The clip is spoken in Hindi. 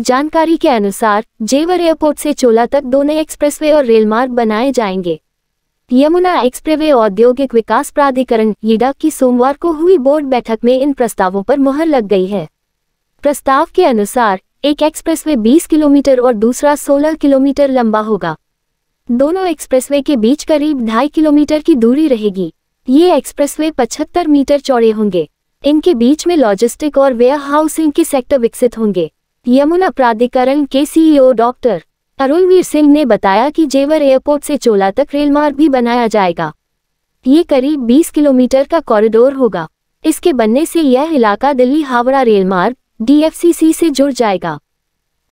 जानकारी के अनुसार जेवर एयरपोर्ट से चोला तक दोनों एक्सप्रेसवे और रेल मार्ग बनाए जाएंगे यमुना एक्सप्रेसवे औद्योगिक विकास प्राधिकरण ईडा की सोमवार को हुई बोर्ड बैठक में इन प्रस्तावों पर मुहर लग गई है प्रस्ताव के अनुसार एक एक्सप्रेसवे 20 किलोमीटर और दूसरा 16 किलोमीटर लंबा होगा दोनों एक्सप्रेसवे के बीच करीब ढाई किलोमीटर की दूरी रहेगी ये एक्सप्रेसवे 75 मीटर चौड़े होंगे इनके बीच में लॉजिस्टिक और वेयर हाउसिंग के सेक्टर विकसित होंगे यमुना प्राधिकरण के CEO e doctor Arunvir Singh ने बताया कि जेवर एयरपोर्ट से चोला तक रेल मार्ग भी बनाया जाएगा ये करीब 20 किलोमीटर का कॉरिडोर होगा इसके बनने से यह इलाका दिल्ली हावड़ा रेलमार्ग मार्ग डीएफसीसी से जुड़ जाएगा